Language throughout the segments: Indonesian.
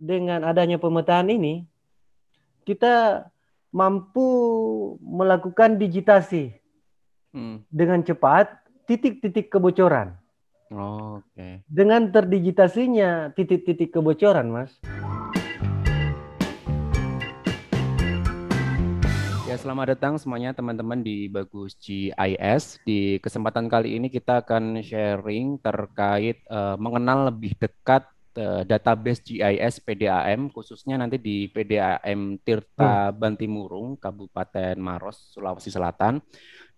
dengan adanya pemetaan ini kita mampu melakukan digitasi hmm. dengan cepat titik-titik kebocoran. Oh, Oke. Okay. Dengan terdigitasinya titik-titik kebocoran, Mas. Ya, selamat datang semuanya teman-teman di Bagus GIS. Di kesempatan kali ini kita akan sharing terkait uh, mengenal lebih dekat Eh, database GIS PDAM khususnya nanti di PDAM Tirta hmm. Bantimurung Kabupaten Maros Sulawesi Selatan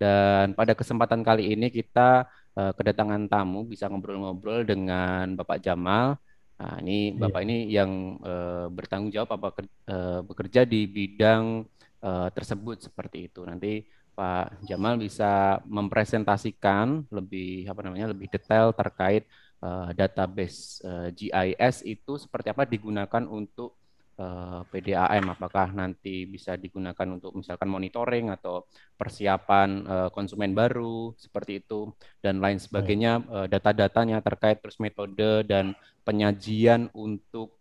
dan pada kesempatan kali ini kita uh, kedatangan tamu bisa ngobrol-ngobrol dengan Bapak Jamal nah, ini iya. Bapak yeah. ini yang uh, bertanggung jawab apa uh, bekerja di bidang uh, tersebut seperti itu nanti Pak Jamal bisa mempresentasikan lebih apa namanya lebih detail terkait Eh, database uh, eh, GIS itu seperti apa digunakan untuk eh, PDAM? Apakah nanti bisa digunakan untuk misalkan monitoring atau persiapan konsumen baru seperti itu dan lain sebagainya data-datanya terkait terus metode dan penyajian untuk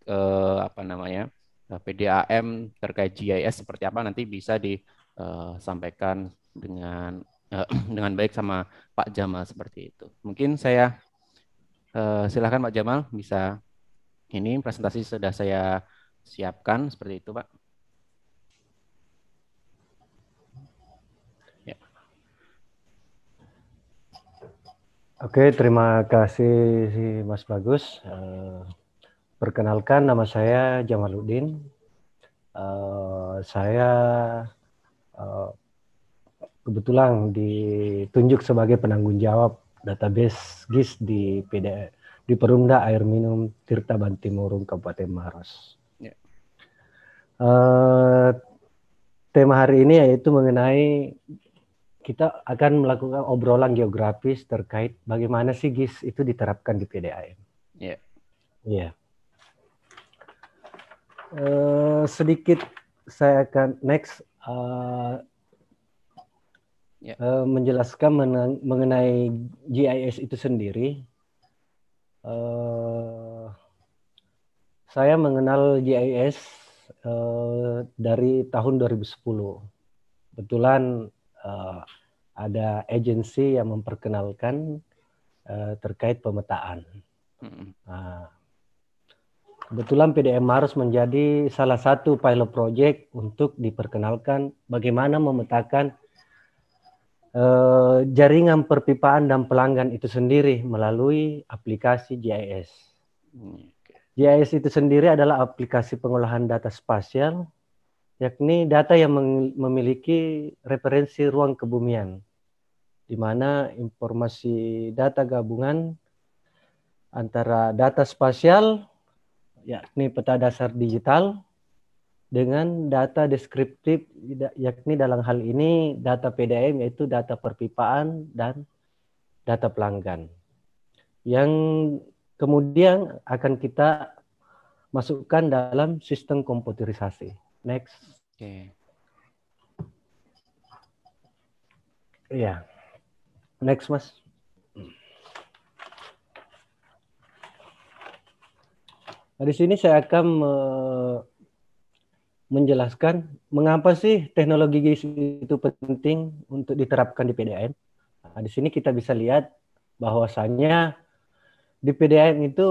apa namanya PDAM terkait GIS seperti apa nanti bisa disampaikan dengan dengan baik sama Pak Jamal seperti itu. Mungkin saya Uh, silahkan Pak Jamal bisa ini presentasi sudah saya siapkan seperti itu Pak. Ya. Oke, terima kasih Mas Bagus. Uh, perkenalkan nama saya Jamaluddin. Uh, saya uh, kebetulan ditunjuk sebagai penanggung jawab database GIS di PD di Perumda Air Minum Tirta Bantimurung Kabupaten Maros. Yeah. Ya. Uh, tema hari ini yaitu mengenai kita akan melakukan obrolan geografis terkait bagaimana sih GIS itu diterapkan di PDAM. Iya. Yeah. Ya. Yeah. Uh, sedikit saya akan next uh, yeah. Ya. uh, menjelaskan mengenai GIS itu sendiri. Uh, saya mengenal GIS uh, eh, dari tahun 2010. Kebetulan uh, ada agensi yang memperkenalkan uh, terkait pemetaan. Mm. uh, kebetulan PDM harus menjadi salah satu pilot project untuk diperkenalkan bagaimana memetakan Eh, jaringan perpipaan dan pelanggan itu sendiri melalui aplikasi GIS. Hmm, GIS itu sendiri adalah aplikasi pengolahan data spasial, yakni data yang memiliki referensi ruang kebumian, di mana informasi data gabungan antara data spasial, yakni peta dasar digital, dengan data deskriptif yakni dalam hal ini data PDM yaitu data perpipaan dan data pelanggan yang kemudian akan kita masukkan dalam sistem komputerisasi. Next. Oke. Okay. Iya. Next, Mas. Nah, di sini saya akan uh, menjelaskan mengapa sih teknologi GIS itu penting untuk diterapkan di PDAM. Nah, di sini kita bisa lihat bahwasannya di PDAM itu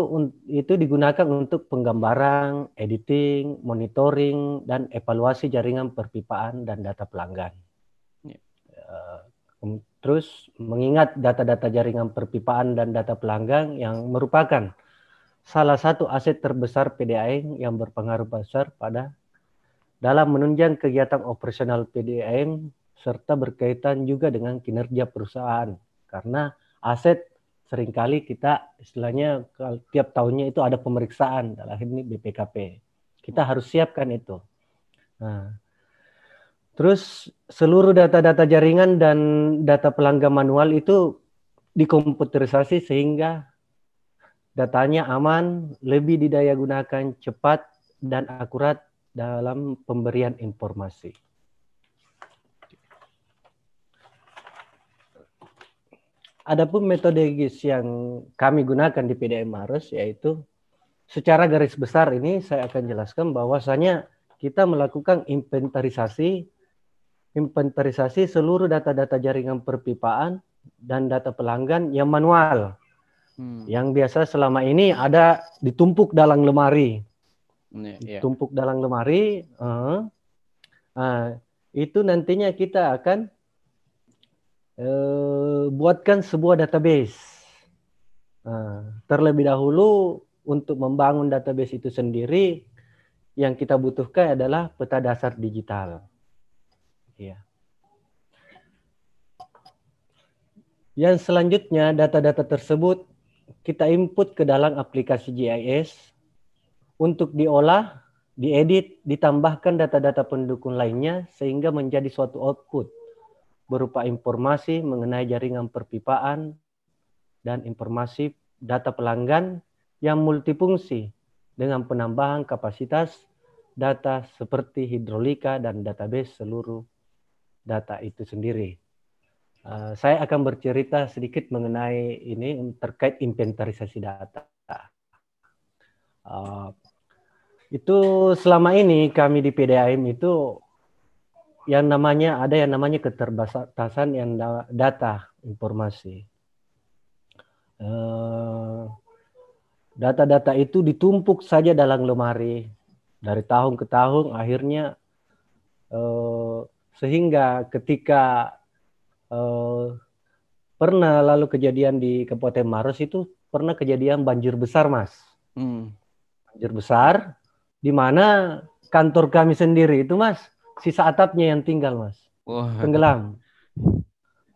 itu digunakan untuk penggambaran, editing, monitoring, dan evaluasi jaringan perpipaan dan data pelanggan. Ya. Eh, terus mengingat data-data jaringan perpipaan dan data pelanggan yang merupakan salah satu aset terbesar PDAM yang berpengaruh besar pada dalam menunjang kegiatan operasional PDAM serta berkaitan juga dengan kinerja perusahaan karena aset seringkali kita istilahnya tiap tahunnya itu ada pemeriksaan dalam ini BPKP kita harus siapkan itu nah, terus seluruh data-data jaringan dan data pelanggan manual itu dikomputerisasi sehingga datanya aman lebih didaya gunakan cepat dan akurat dalam pemberian informasi. Adapun metode yang kami gunakan di PDM Maros yaitu secara garis besar ini saya akan jelaskan bahwasanya kita melakukan inventarisasi inventarisasi seluruh data-data jaringan perpipaan dan data pelanggan yang manual. Hmm. Yang biasa selama ini ada ditumpuk dalam lemari yeah, iya. tumpuk dalam lemari uh, uh, itu nantinya kita akan uh, buatkan sebuah database uh, terlebih dahulu untuk membangun database itu sendiri yang kita butuhkan adalah peta dasar digital ya yeah. yang selanjutnya data-data tersebut kita input ke dalam aplikasi GIS untuk diolah, diedit, ditambahkan data-data pendukung lainnya sehingga menjadi suatu output berupa informasi mengenai jaringan perpipaan dan informasi data pelanggan yang multifungsi dengan penambahan kapasitas data seperti hidrolika dan database seluruh data itu sendiri. Uh, saya akan bercerita sedikit mengenai ini terkait inventarisasi data. Uh, itu selama ini kami di PDAM itu yang namanya ada yang namanya keterbatasan yang data informasi. Eh, data-data itu ditumpuk saja dalam lemari dari tahun ke tahun akhirnya eh, sehingga ketika eh, pernah lalu kejadian di Kabupaten Maros itu pernah kejadian banjir besar mas. Hmm. Banjir besar di mana kantor kami sendiri itu mas sisa atapnya yang tinggal mas Oh, tenggelam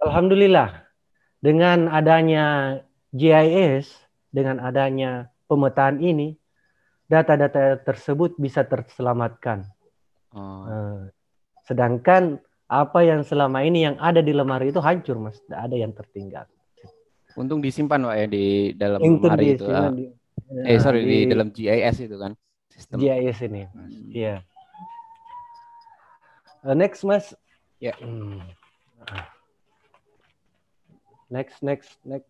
alhamdulillah dengan adanya GIS dengan adanya pemetaan ini data-data tersebut bisa terselamatkan oh. Eh, sedangkan apa yang selama ini yang ada di lemari itu hancur mas tidak ada yang tertinggal untung disimpan pak ya di dalam Intun lemari itu ah. di, eh sorry ah, di, di dalam GIS itu kan sistem yes ini ya. iya uh, next mas ya yeah. hmm. Ah. next next next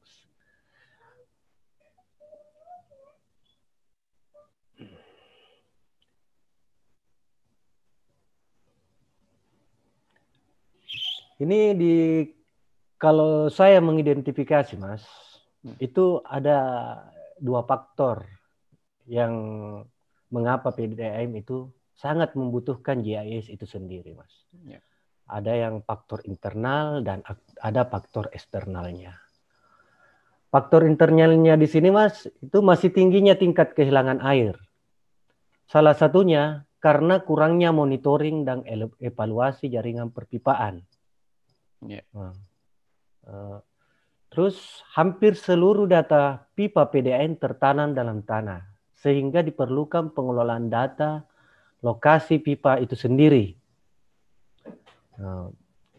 Ini di kalau saya mengidentifikasi, Mas, hmm. itu ada dua faktor yang mengapa PDAM itu sangat membutuhkan GIS itu sendiri, Mas. Ya. Ada yang faktor internal dan ada faktor eksternalnya. Faktor internalnya di sini, Mas, itu masih tingginya tingkat kehilangan air. Salah satunya karena kurangnya monitoring dan evaluasi jaringan perpipaan. Ya. Nah, eh, terus hampir seluruh data pipa PDAM tertanam dalam tanah sehingga diperlukan pengelolaan data lokasi pipa itu sendiri. Nah,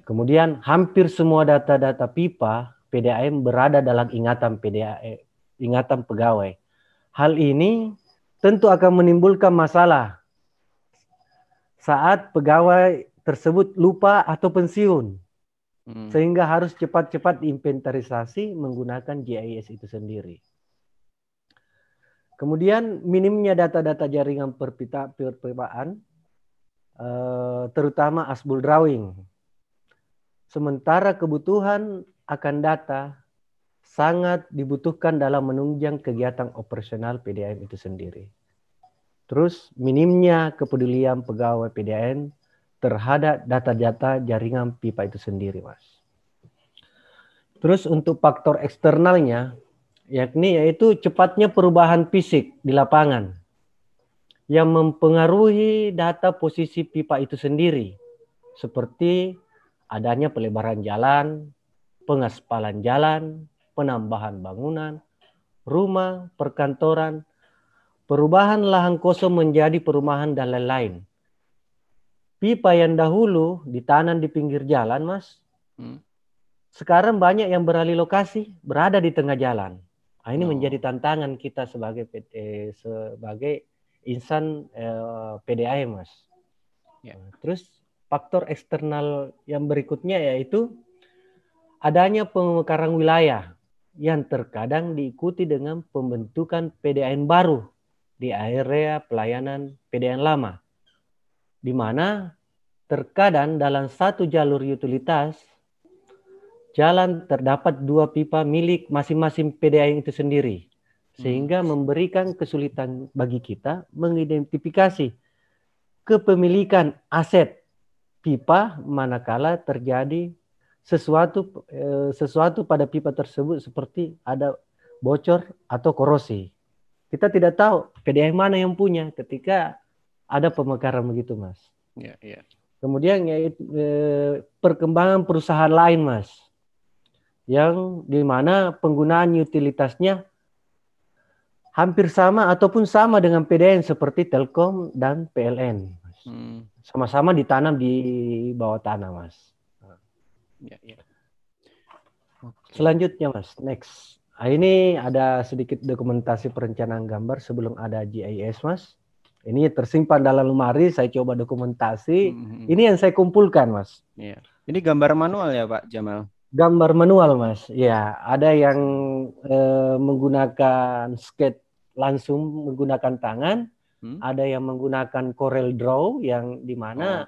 kemudian hampir semua data-data pipa PDAM berada dalam ingatan PDAM, eh, ingatan pegawai. Hal ini tentu akan menimbulkan masalah saat pegawai tersebut lupa atau pensiun. Hmm. Sehingga harus cepat-cepat inventarisasi menggunakan GIS itu sendiri. Kemudian minimnya data-data jaringan perpipaan, eh, terutama asbul drawing. Sementara kebutuhan akan data sangat dibutuhkan dalam menunjang kegiatan operasional PDAM itu sendiri. Terus minimnya kepedulian pegawai PDAM terhadap data-data jaringan pipa itu sendiri, Mas. Terus untuk faktor eksternalnya, yakni yaitu cepatnya perubahan fisik di lapangan yang mempengaruhi data posisi pipa itu sendiri seperti adanya pelebaran jalan, pengaspalan jalan, penambahan bangunan, rumah, perkantoran, perubahan lahan kosong menjadi perumahan dan lain-lain. Pipa yang dahulu ditanam di pinggir jalan, Mas. Hmm. Sekarang banyak yang beralih lokasi, berada di tengah jalan. Nah, ini oh. menjadi tantangan kita sebagai eh, sebagai insan eh, Mas. Yeah. Ya. Terus faktor eksternal yang berikutnya yaitu adanya pemekaran wilayah yang terkadang diikuti dengan pembentukan PDAN baru di area pelayanan PDAN lama. Di mana terkadang dalam satu jalur utilitas jalan terdapat dua pipa milik masing-masing PDAM itu sendiri hmm. sehingga memberikan kesulitan bagi kita mengidentifikasi kepemilikan aset pipa manakala terjadi sesuatu eh, sesuatu pada pipa tersebut seperti ada bocor atau korosi. Kita tidak tahu PDAM mana yang punya ketika ada pemekaran begitu, Mas. Iya, yeah, Yeah. Kemudian ya, perkembangan perusahaan lain, Mas yang dimana penggunaan utilitasnya hampir sama ataupun sama dengan PDN seperti Telkom dan PLN. sama hmm. Sama-sama ditanam di bawah tanah, Mas. Ya, ya. Okay. Selanjutnya, Mas, next. Nah, ini ada sedikit dokumentasi perencanaan gambar sebelum ada GIS, Mas. Ini tersimpan dalam lemari, saya coba dokumentasi. -hmm. hmm. Ini yang saya kumpulkan, Mas. Ya. Ini gambar manual ya, Pak Jamal? Gambar manual, Mas. Ya, ada yang eh, menggunakan skate langsung menggunakan tangan, hmm? ada yang menggunakan Corel Draw yang di mana oh.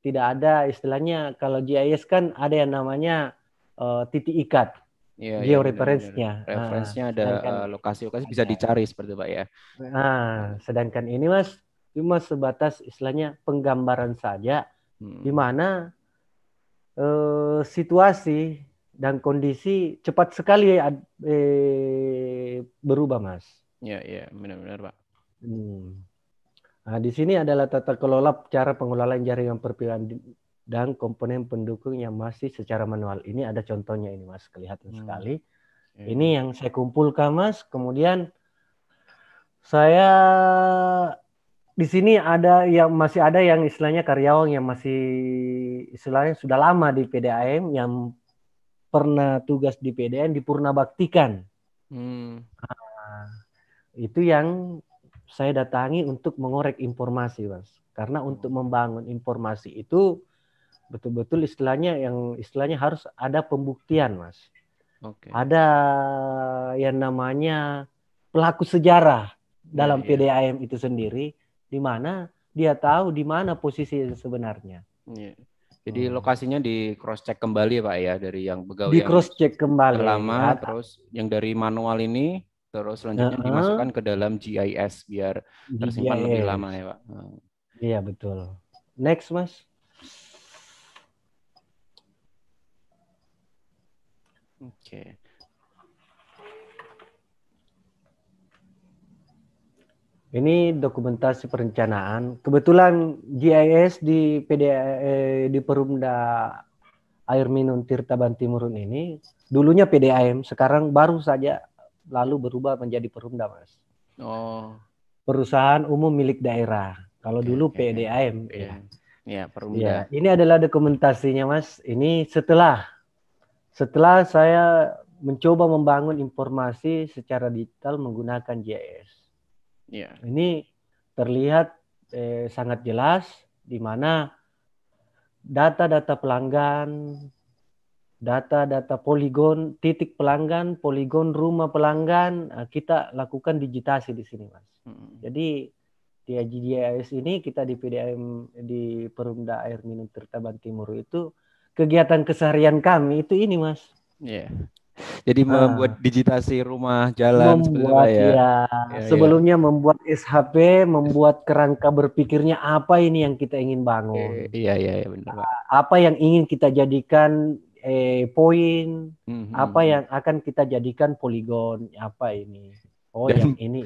tidak ada istilahnya kalau GIS kan ada yang namanya uh, titik ikat. Iya, iya georeferensinya. Ya, Referensinya nah, ada eh, lokasi-lokasi bisa iya. dicari seperti Pak ya. Nah, sedangkan ini Mas cuma sebatas istilahnya penggambaran saja hmm. di mana eh, situasi dan kondisi cepat sekali eh, berubah, Mas. Ya, ya, benar-benar, Pak. Hmm. Nah, di sini adalah tata kelola cara pengelolaan jaringan perpindahan dan komponen pendukung yang masih secara manual. Ini ada contohnya ini, Mas, kelihatan hmm. sekali. Yeah. Ini yang saya kumpulkan, Mas. Kemudian saya di sini ada yang masih ada yang istilahnya karyawan yang masih istilahnya sudah lama di PDAM yang pernah tugas di PDAM dipurnabaktikan. Hmm. Nah, itu yang saya datangi untuk mengorek informasi, Mas. Karena untuk membangun informasi itu betul-betul istilahnya yang istilahnya harus ada pembuktian, Mas. Okay. Ada yang namanya pelaku sejarah dalam yeah, iya. PDAM itu sendiri di mana dia tahu di mana posisi sebenarnya. Iya. Jadi hmm. lokasinya di cross check kembali ya Pak ya dari yang pegawai di cross check kembali. Lama ya. Nah, terus yang dari manual ini terus selanjutnya uh -huh. dimasukkan ke dalam GIS biar tersimpan GIS. lebih lama ya Pak. Iya betul. Next Mas. Oke. Okay. Ini dokumentasi perencanaan. Kebetulan GIS di PD eh, di Perumda Air Minum Tirta Bantimurun ini dulunya PDAM, sekarang baru saja lalu berubah menjadi Perumda, Mas. Oh. Perusahaan umum milik daerah. Kalau dulu okay. PDAM yeah. ya. Ya, Perumda. Ya, ini adalah dokumentasinya, Mas. Ini setelah setelah saya mencoba membangun informasi secara digital menggunakan GIS Yeah. Ini terlihat eh, sangat jelas di mana data-data pelanggan, data-data poligon, titik pelanggan, poligon rumah pelanggan, eh, kita lakukan digitasi di sini, Mas. Hmm. Jadi di AGDIS ini kita di PDAM di Perumda Air Minum Tirta Bantimuru itu kegiatan keseharian kami itu ini, Mas. Yeah. Jadi nah, membuat digitasi rumah, jalan membuat, ya. ya. ya Sebelumnya ya. membuat SHP, membuat kerangka berpikirnya apa ini yang kita ingin bangun. Eh, iya iya ya, benar. Ah, apa yang ingin kita jadikan eh, poin, mm -hmm. apa hmm. yang akan kita jadikan poligon, apa ini. Oh, Dan, yang ini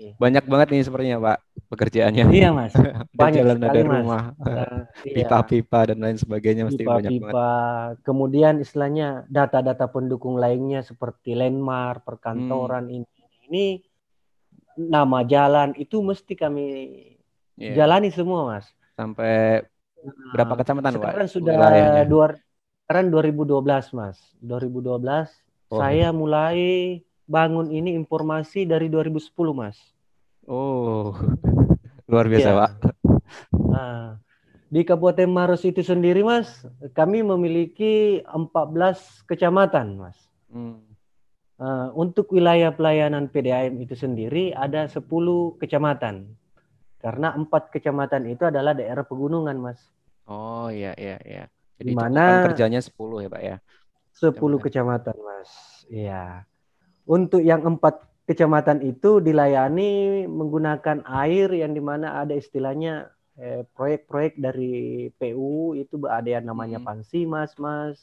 Iya. Banyak banget nih sepertinya Pak pekerjaannya. Iya Mas. Banyak jalan sekali, dari mas. rumah, pipa-pipa eh, dan lain sebagainya mesti banyak pipa. banget. Kemudian istilahnya data-data pendukung lainnya seperti landmark, perkantoran hmm. ini ini nama jalan itu mesti kami yeah. jalani semua Mas. Sampai nah, berapa kecamatan sekarang Pak? sudah dua sekarang 2012 Mas. 2012 oh. saya mulai bangun ini informasi dari 2010 mas. Oh, luar biasa ya. pak. Nah, di Kabupaten Maros itu sendiri mas, kami memiliki 14 kecamatan mas. Hmm. Uh, untuk wilayah pelayanan PDAM itu sendiri ada 10 kecamatan. Karena empat kecamatan itu adalah daerah pegunungan mas. Oh iya iya iya. Jadi Dimana kerjanya 10 ya pak ya? 10 kecamatan, kecamatan mas. Iya untuk yang empat kecamatan itu dilayani menggunakan air yang dimana ada istilahnya proyek eh, proyek-proyek dari PU itu ada yang namanya hmm. pansi mas mas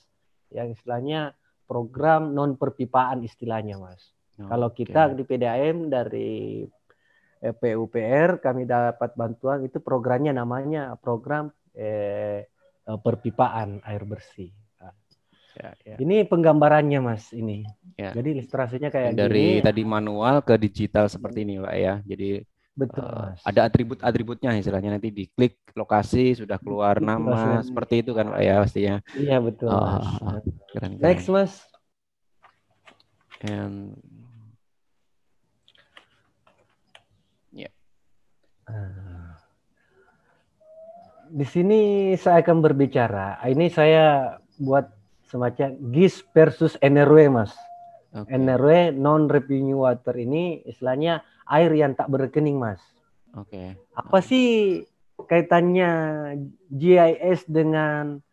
yang istilahnya program non perpipaan istilahnya mas. Oh, Kalau kita di PDAM dari eh, PUPR kami dapat bantuan itu programnya namanya program eh, eh perpipaan air bersih. Ya, ya, Ini penggambarannya Mas ini. Ya. Jadi ilustrasinya kayak dari gini, tadi manual ke digital seperti ini Pak ya. Jadi Betul. Uh, ada atribut-atributnya istilahnya nanti diklik lokasi sudah keluar betul, nama mas. seperti itu kan Pak ya pastinya. Iya betul. Oh, mas. Keren, keren. Next Mas. And ya. ah. Di sini saya akan berbicara. Ini saya buat semacam GIS versus NRW, Mas. Okay. NRW non revenue water ini istilahnya air yang tak berkening, Mas. Oke. Okay. Apa okay. sih kaitannya GIS dengan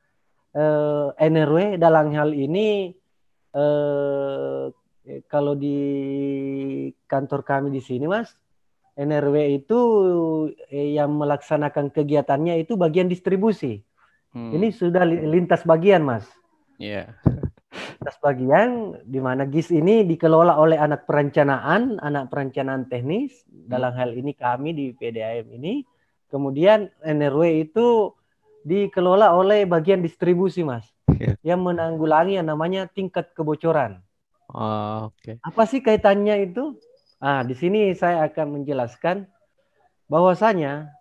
uh, eh, NRW dalam hal ini Uh, kalau di kantor kami di sini, Mas, NRW itu eh, yang melaksanakan kegiatannya itu bagian distribusi. Hmm. Ini sudah lintas bagian, Mas. Iya. Yeah. Tas bagian di mana GIS ini dikelola oleh anak perencanaan, anak perencanaan teknis hmm. dalam hal ini kami di PDAM ini. Kemudian NRW itu dikelola oleh bagian distribusi, Mas. Yeah. Yang menanggulangi yang namanya tingkat kebocoran. Oh, oke. Okay. Apa sih kaitannya itu? Ah, di sini saya akan menjelaskan bahwasanya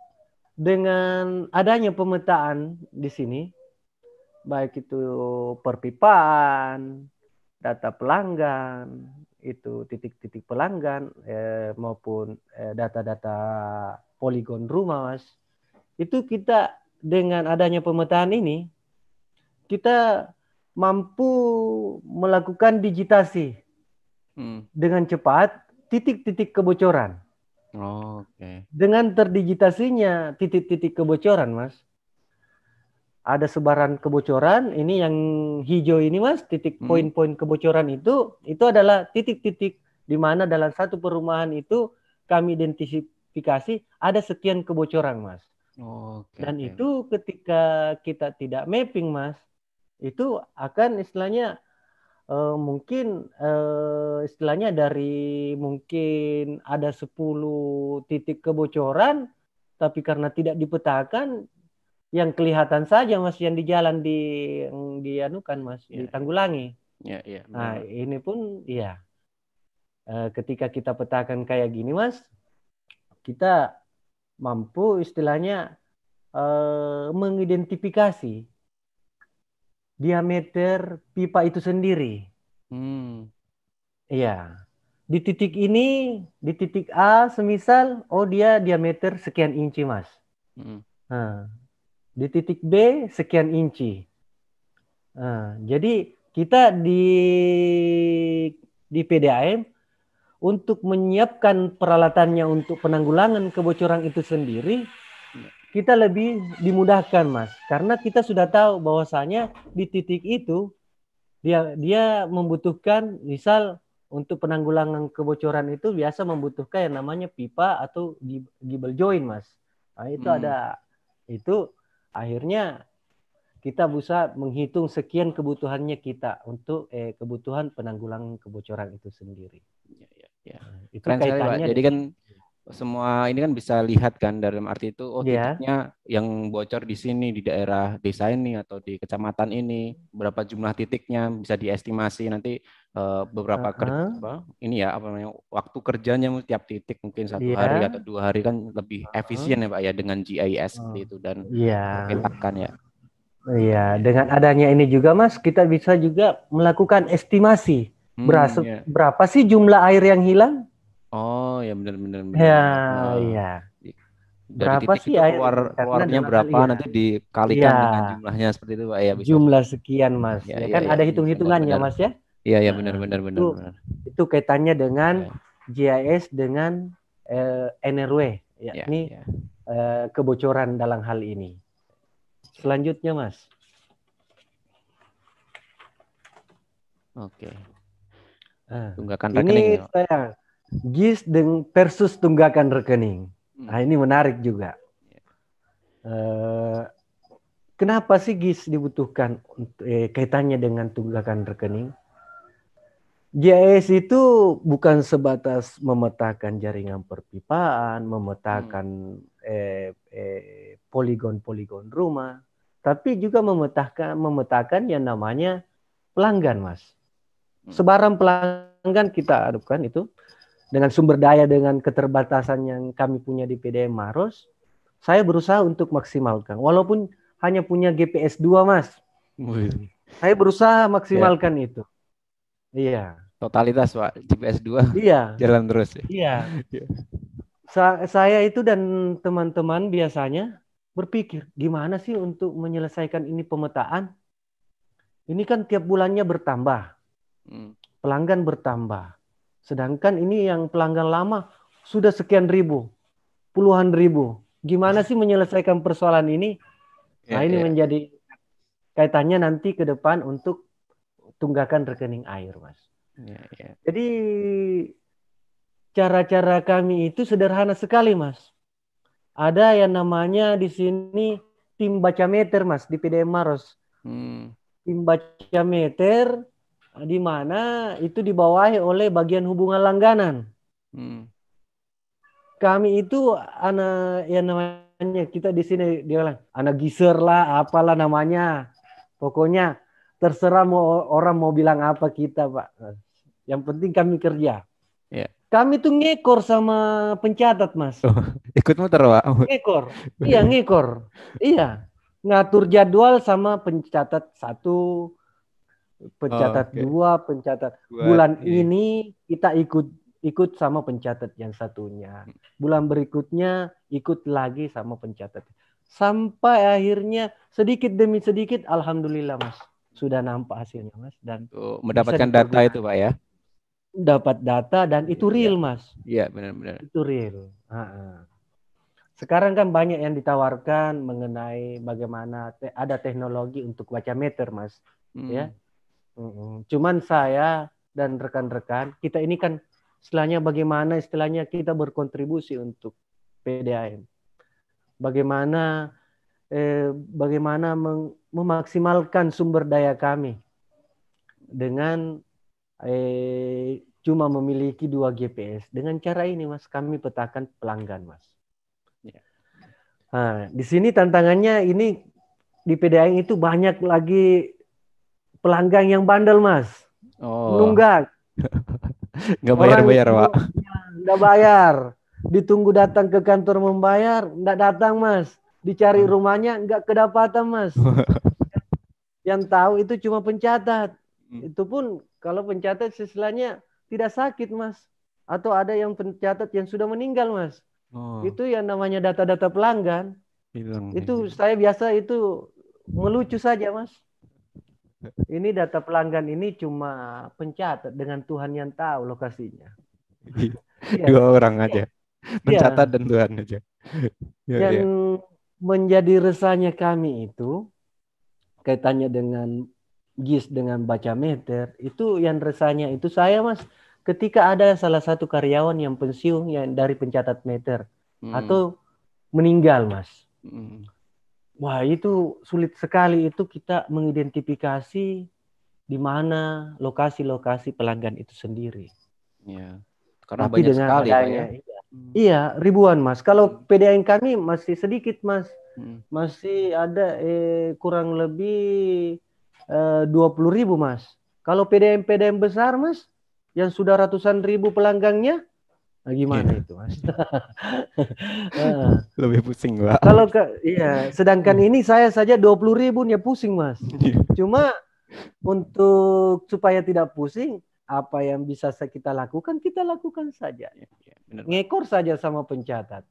dengan adanya pemetaan di sini baik itu perpipaan, data pelanggan, itu titik-titik pelanggan eh, maupun data eh, data-data poligon rumah, Mas. Itu kita dengan adanya pemetaan ini kita mampu melakukan digitasi hmm. dengan cepat titik-titik kebocoran. Oh, Oke. Okay. Dengan terdigitasinya titik-titik kebocoran, Mas, ada sebaran kebocoran. Ini yang hijau ini mas, titik hmm. poin-poin kebocoran itu, itu adalah titik-titik di mana dalam satu perumahan itu kami identifikasi ada sekian kebocoran mas. Oh, okay, Dan itu ketika kita tidak mapping mas, itu akan istilahnya uh, mungkin uh, istilahnya dari mungkin ada 10 titik kebocoran tapi karena tidak dipetakan yang kelihatan saja mas yang di jalan di dianukan mas yeah. ditanggulangi. Ya, ya. Yeah, yeah, nah ini pun ya e, ketika kita petakan kayak gini mas kita mampu istilahnya e, mengidentifikasi diameter pipa itu sendiri. Hmm. Iya. Di titik ini, di titik A, semisal, oh dia diameter sekian inci mas. Hmm. Nah, di titik B sekian inci. Nah, jadi kita di di PDAM untuk menyiapkan peralatannya untuk penanggulangan kebocoran itu sendiri kita lebih dimudahkan mas karena kita sudah tahu bahwasanya di titik itu dia dia membutuhkan misal untuk penanggulangan kebocoran itu biasa membutuhkan yang namanya pipa atau gibel join mas nah, itu hmm. ada itu akhirnya kita bisa menghitung sekian kebutuhannya kita untuk eh, kebutuhan penanggulangan kebocoran itu sendiri. Ya, ya, ya. Nah, itu Keren kaitannya sekali, Jadi kan semua ini kan bisa lihat kan dalam arti itu oh yeah. titiknya yang bocor di sini di daerah desa ini atau di kecamatan ini berapa jumlah titiknya bisa diestimasi nanti uh, beberapa uh -huh. kerja apa, ini ya apa namanya waktu kerjanya tiap titik mungkin satu yeah. hari atau dua hari kan lebih uh -huh. efisien ya pak ya dengan GIS uh -huh. itu dan yeah. Iya. ya iya yeah. dengan adanya ini juga mas kita bisa juga melakukan estimasi hmm, Berasa, yeah. berapa sih jumlah air yang hilang Oh ya benar benar. Ya iya. iya. Dari berapa sih air keluar, keluarnya berapa iya. nanti dikalikan ya. dengan jumlahnya seperti itu pak ya. Bisa. Jumlah sekian mas. Iya, ya, ya, ya kan ya, ada iya, ya, hitung hitungannya mas ya. Iya iya benar benar benar. Itu, itu kaitannya dengan ya. GIS dengan eh, NRW yakni ya, ya. Eh, kebocoran dalam hal ini. Selanjutnya mas. Oke. Ah, Tunggakan rekening. Ini saya GIS dengan versus tunggakan rekening. Hmm. Nah ini menarik juga. Uh, kenapa sih GIS dibutuhkan eh, kaitannya dengan tunggakan rekening? GIS itu bukan sebatas memetakan jaringan perpipaan, memetakan poligon-poligon hmm. eh, eh, rumah, tapi juga memetakan memetakan yang namanya pelanggan, Mas. Hmm. Sebaran pelanggan kita adukan itu dengan sumber daya dengan keterbatasan yang kami punya di PDM Maros, saya berusaha untuk maksimalkan. Walaupun hanya punya GPS 2, Mas. Wih. Saya berusaha maksimalkan ya. itu. Iya. Totalitas, Pak. GPS 2. Iya. Jalan terus. Ya? Iya. iya. Sa saya itu dan teman-teman biasanya berpikir, gimana sih untuk menyelesaikan ini pemetaan? Ini kan tiap bulannya bertambah. Hmm. Pelanggan bertambah Sedangkan ini yang pelanggan lama sudah sekian ribu, puluhan ribu. Gimana sih menyelesaikan persoalan ini? Nah, yeah, ini yeah. menjadi kaitannya nanti ke depan untuk tunggakan rekening air, Mas. Yeah, yeah. Jadi cara-cara kami itu sederhana sekali, Mas. Ada yang namanya di sini tim baca meter, Mas, di PDM Maros. Hmm. Tim baca meter di mana itu dibawahi oleh bagian hubungan langganan. Hmm. Kami itu anak yang namanya kita di sini dia bilang anak giser lah, apalah namanya. Pokoknya terserah mau orang mau bilang apa kita, Pak. Yang penting kami kerja. Yeah. Kami tuh ngekor sama pencatat, Mas. Oh, ikut muter, Pak. Oh. Ngekor. Iya, ngekor. iya. Ngatur jadwal sama pencatat satu, pencatat oh, okay. dua pencatat dua, bulan ini. Iya. ini kita ikut ikut sama pencatat yang satunya bulan berikutnya ikut lagi sama pencatat sampai akhirnya sedikit demi sedikit alhamdulillah mas sudah nampak hasilnya mas dan oh, mendapatkan data itu pak ya dapat data dan itu iya. real mas iya benar-benar itu real ha -ha. Sekarang kan banyak yang ditawarkan mengenai bagaimana te ada teknologi untuk baca meter, Mas. Ya. Hmm. Ya. Cuman saya dan rekan-rekan kita ini kan istilahnya bagaimana istilahnya kita berkontribusi untuk PDAM. Bagaimana eh, bagaimana memaksimalkan sumber daya kami dengan eh, cuma memiliki dua GPS. Dengan cara ini, Mas, kami petakan pelanggan, Mas. Ya. Nah, di sini tantangannya ini di PDAM itu banyak lagi pelanggan yang bandel mas oh. nunggak nggak bayar bayar pak nggak bayar ditunggu datang ke kantor membayar nggak datang mas dicari hmm. rumahnya nggak kedapatan mas yang tahu itu cuma pencatat hmm. itu pun kalau pencatat sesilanya tidak sakit mas atau ada yang pencatat yang sudah meninggal mas oh. itu yang namanya data-data pelanggan Bilang, itu ya. saya biasa itu melucu saja mas ini data pelanggan ini cuma pencatat dengan Tuhan yang tahu lokasinya. Iya. Dua orang aja. Mencatat iya. ya. dan Tuhan aja. Ya, yang ya. menjadi resahnya kami itu kaitannya dengan GIS dengan baca meter itu yang resahnya itu saya mas ketika ada salah satu karyawan yang pensiun yang dari pencatat meter hmm. atau meninggal mas hmm. Wah, itu sulit sekali itu kita mengidentifikasi di mana lokasi-lokasi pelanggan itu sendiri. Iya. Karena Tapi banyak sekali ya. Iya, hmm. iya, ribuan, Mas. Kalau PDAM hmm. kami masih sedikit, Mas. Hmm. Masih ada eh, kurang lebih eh, dua eh, puluh ribu, Mas. Kalau pdam pdm besar, Mas, yang sudah ratusan ribu pelanggannya, Nah, gimana yeah. itu mas? Lebih pusing lah. Kalau ke, iya. Sedangkan hmm. ini saya saja dua puluh ribu ya pusing mas. Cuma untuk supaya tidak pusing, apa yang bisa kita lakukan kita lakukan saja. yeah, iya, iya, Ngekor saja sama pencatat.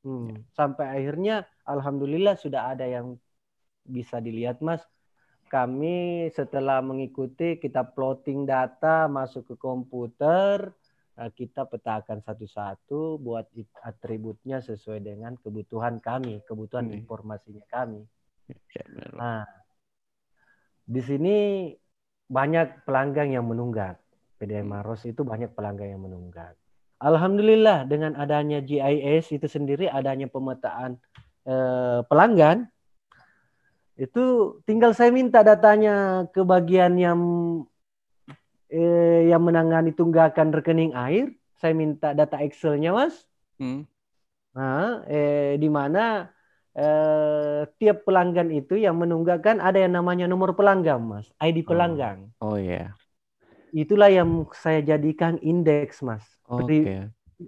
Hmm. Iya. Sampai akhirnya, alhamdulillah sudah ada yang bisa dilihat mas. Kami setelah mengikuti kita plotting data masuk ke komputer Eh, kita petakan satu-satu buat atributnya sesuai dengan kebutuhan kami, kebutuhan hmm. informasinya kami. Ya, nah, di sini banyak pelanggan yang menunggak. PDM hmm. Maros itu banyak pelanggan yang menunggak. Alhamdulillah dengan adanya GIS itu sendiri, adanya pemetaan eh, pelanggan, itu tinggal saya minta datanya ke bagian yang eh, yang menangani tunggakan rekening air, saya minta data Excel-nya, Mas. Hmm. Nah, eh, di mana eh, tiap pelanggan itu yang menunggakan ada yang namanya nomor pelanggan, Mas, ID oh. pelanggan. Oh, oh ya. Yeah. Itulah yang saya jadikan indeks, Mas. Oke. Okay.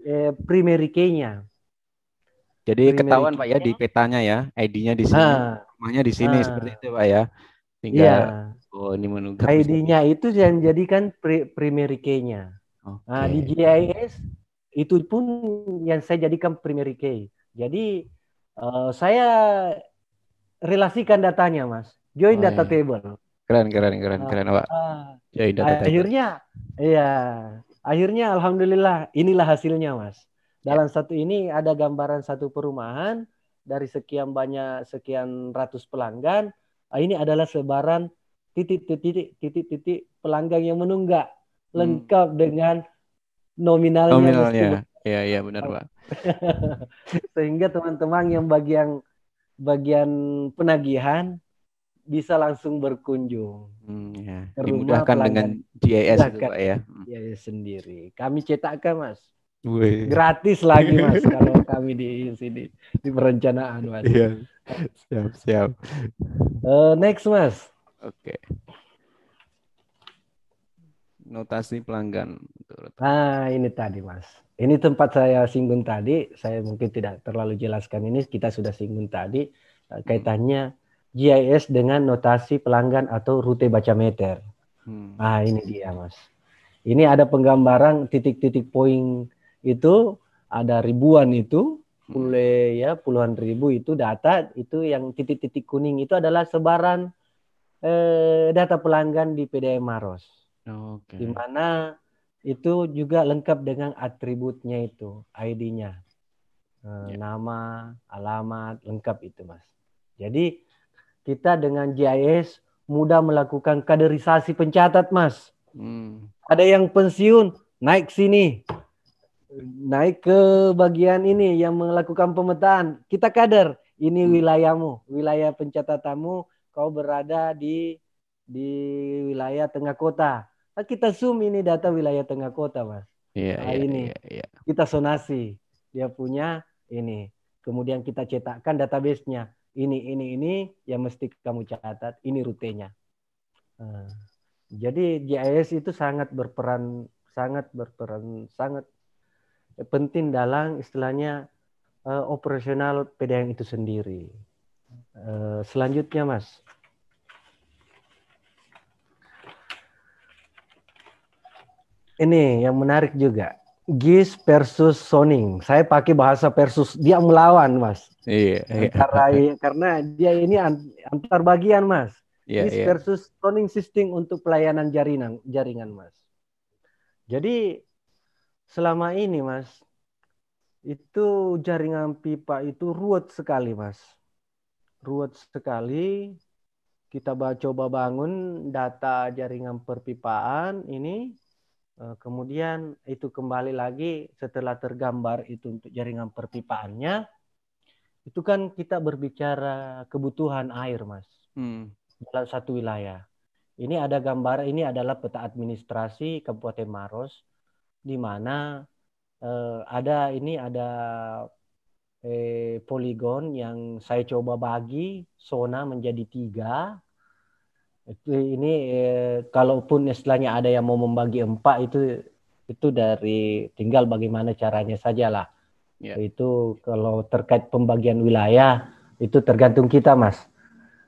eh, primary key-nya. Jadi ketahuan Pak ya di petanya ya, ID-nya di sini, ah. rumahnya di sini ha. Ah. seperti itu Pak ya. Tinggal yeah. oh ini ID-nya itu yang jadikan pri primary key-nya. Okay. Nah, di GIS itu pun yang saya jadikan primary key. Jadi uh, saya relasikan datanya, Mas. Join oh, data ya. table. Keren, keren, keren, uh, keren, Pak. Ah, Join data table. Akhirnya, iya. Akhirnya, alhamdulillah, inilah hasilnya, Mas. Dalam ya. satu ini ada gambaran satu perumahan dari sekian banyak sekian ratus pelanggan Ah, ini adalah sebaran titik titik titik titik pelanggan yang menunggak hmm. lengkap dengan nominalnya. Nominalnya. Iya iya benar, Pak. Sehingga teman-teman yang bagian bagian penagihan bisa langsung berkunjung. Hmm, ya. Dimudahkan dengan GIS Pak ya. GIS hmm. sendiri. Kami cetakkan, Mas. Wih. Gratis lagi mas kalau kami di sini di perencanaan mas. Iya. Siap siap. Uh, next mas. Oke. Okay. Notasi pelanggan. Nah ini tadi mas. Ini tempat saya singgung tadi. Saya mungkin tidak terlalu jelaskan ini. Kita sudah singgung tadi eh, hmm. kaitannya GIS dengan notasi pelanggan atau rute baca meter. Hmm. Nah ini dia mas. Ini ada penggambaran titik-titik poin itu ada ribuan itu mulai hmm. ya puluhan ribu itu data itu yang titik-titik kuning itu adalah sebaran eh, data pelanggan di PDM Maros. okay. Di mana itu juga lengkap dengan atributnya itu, ID-nya. Eh, yeah. nama, alamat, lengkap itu, Mas. Jadi kita dengan GIS mudah melakukan kaderisasi pencatat, Mas. Hmm. Ada yang pensiun, naik sini naik ke bagian ini yang melakukan pemetaan. Kita kader, ini hmm. wilayahmu, wilayah pencatatamu. kau berada di di wilayah tengah kota. Nah, kita zoom ini data wilayah tengah kota, Mas. Iya, nah, iya, ini. Yeah, yeah. Kita sonasi. Dia punya ini. Kemudian kita cetakkan database-nya. Ini, ini, ini yang mesti kamu catat. Ini rutenya. Nah, jadi GIS itu sangat berperan sangat berperan sangat penting dalam istilahnya uh, operasional PDM itu sendiri. Uh, selanjutnya, Mas. Ini yang menarik juga. GIS versus Soning. Saya pakai bahasa versus dia melawan, Mas. Iya. iya. Eh, karena karena dia ini antar bagian, Mas. Iya, GIS iya. versus Soning, system untuk pelayanan jaringan jaringan, Mas. Jadi selama ini mas itu jaringan pipa itu ruwet sekali mas ruwet sekali kita coba bangun data jaringan perpipaan ini eh, kemudian itu kembali lagi setelah tergambar itu untuk jaringan perpipaannya itu kan kita berbicara kebutuhan air mas hmm. dalam satu wilayah ini ada gambar ini adalah peta administrasi Kabupaten Maros di mana eh, ada ini ada eh, poligon yang saya coba bagi zona menjadi tiga. Ini eh, kalaupun istilahnya ada yang mau membagi empat itu itu dari tinggal bagaimana caranya sajalah. Yeah. Itu kalau terkait pembagian wilayah itu tergantung kita mas,